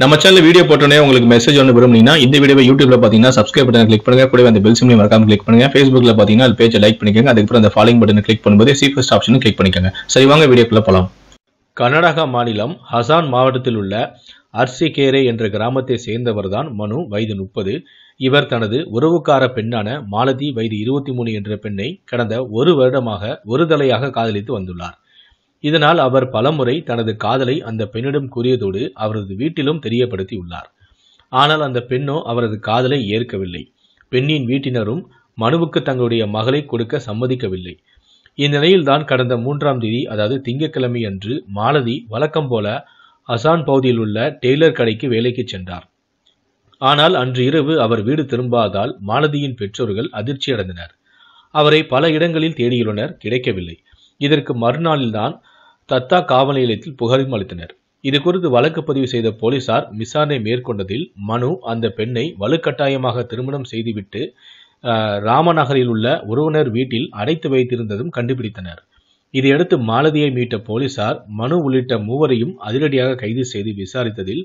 நம்ம channel video போட்டோன்னே உங்களுக்கு மெசேஜ் ஒன்று விரும்புனீங்கன்னா இந்த வீடியோ யூடியூப்ல பார்த்தீங்கன்னா சப்ஸ்கிரைப் பட்டன் கிளிக் பண்ணுங்க கூட அந்த பெல் சிம்லையும் மறக்காம கிளிக் பண்ணுங்க ஃபேஸ்புக்ல பார்த்தீங்கன்னா அது பேஜை லைக் பண்ணிக்கோங்க அதுக்கப்புறம் அந்த ஃபாலோயிங் பட்டன் கிளிக் பண்ணும்போது சீஃபஸ்ட் ஆப்ஷன் கிளிக் பண்ணிக்கோங்க சரி வாங்க வீடியோக்குள்ள போகலாம் கர்நாடகா மாநிலம் ஹசான் மாவட்டத்தில் உள்ள அர்சிகேரே என்ற கிராமத்தை சேர்ந்தவர் தான் மனு வயது முப்பது இவர் தனது உறவுக்கார பெண்ணான மாலதி வயது இருபத்தி மூணு என்ற பெண்ணை கடந்த ஒரு வருடமாக ஒரு தலையாக காதலித்து வந்துள்ளார் இதனால் அவர் பலமுறை தனது காதலை அந்த பெண்ணிடம் கூறியதோடு அவரது வீட்டிலும் தெரியப்படுத்தியுள்ளார் ஆனால் அந்த பெண்ணோ அவரது காதலை ஏற்கவில்லை பெண்ணின் வீட்டினரும் மனுவுக்கு தங்களுடைய மகளை கொடுக்க சம்மதிக்கவில்லை இந்நிலையில்தான் கடந்த மூன்றாம் தேதி அதாவது திங்கக்கிழமை அன்று மாலதி வழக்கம் போல அசான் பகுதியில் உள்ள டெய்லர் கடைக்கு வேலைக்கு சென்றார் ஆனால் அன்று இரவு அவர் வீடு திரும்பாதால் மாலதியின் பெற்றோர்கள் அதிர்ச்சி அடைந்தனர் அவரை பல இடங்களில் தேடியுள்ளனர் கிடைக்கவில்லை இதற்கு மறுநாளில்தான் தத்தா காவல் நிலையத்தில் புகாரும் அளித்தனர் இது குறித்து வழக்கு பதிவு செய்த போலீசார் விசாரணை மேற்கொண்டதில் மனு அந்த பெண்ணை வலுக்கட்டாயமாக திருமணம் செய்துவிட்டு ராமநகரில் உள்ள உறவினர் வீட்டில் அடைத்து வைத்திருந்ததும் கண்டுபிடித்தனர் இதையடுத்து மாலதியை மீட்ட போலீசார் மனு உள்ளிட்ட மூவரையும் அதிரடியாக கைது செய்து விசாரித்ததில்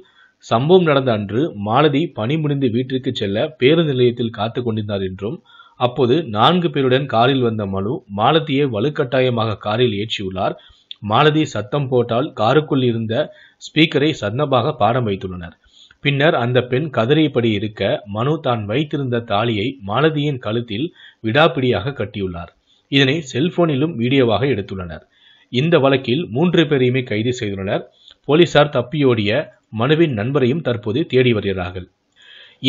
சம்பவம் நடந்த அன்று மாலதி பணி முடிந்து வீட்டிற்கு செல்ல பேருந்து நிலையத்தில் காத்து கொண்டிருந்தார் என்றும் அப்போது நான்கு பேருடன் காரில் வந்த மனு மாலதியை வலுக்கட்டாயமாக காரில் ஏற்றியுள்ளார் மாலதி சத்தம் போட்டால் காருக்குள் இருந்த ஸ்பீக்கரை சன்னமாக பாடம் வைத்துள்ளனர் பின்னர் அந்த பெண் கதறியபடி இருக்க மனு தான் வைத்திருந்த தாலியை மாலதியின் கழுத்தில் விடாப்பிடியாக கட்டியுள்ளார் இதனை செல்போனிலும் வீடியோவாக எடுத்துள்ளனர் இந்த வழக்கில் மூன்று பேரையுமே கைது செய்துள்ளனர் போலீசார் தப்பியோடிய மனுவின் நண்பரையும் தற்போது தேடி வருகிறார்கள்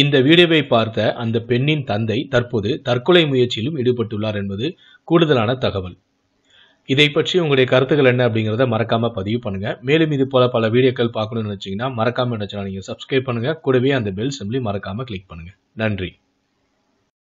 இந்த வீடியோவை பார்த்த அந்த பெண்ணின் தந்தை தற்போது தற்கொலை முயற்சியிலும் ஈடுபட்டுள்ளார் என்பது கூடுதலான தகவல் இதை பற்றி உங்களுடைய கருத்துக்கள் என்ன அப்படிங்கிறத மறக்காமல் பதிவு பண்ணுங்கள் மேலும் இது போல் பல வீடியோக்கள் பார்க்கணும்னு நினச்சிங்கன்னா மறக்காமல் என்ன சேனல் நீங்கள் சப்ஸ்கிரைப் பண்ணுங்கள் கூடவே அந்த பெல் சிம்லி மறக்காமல் கிளிக் பண்ணுங்கள் நன்றி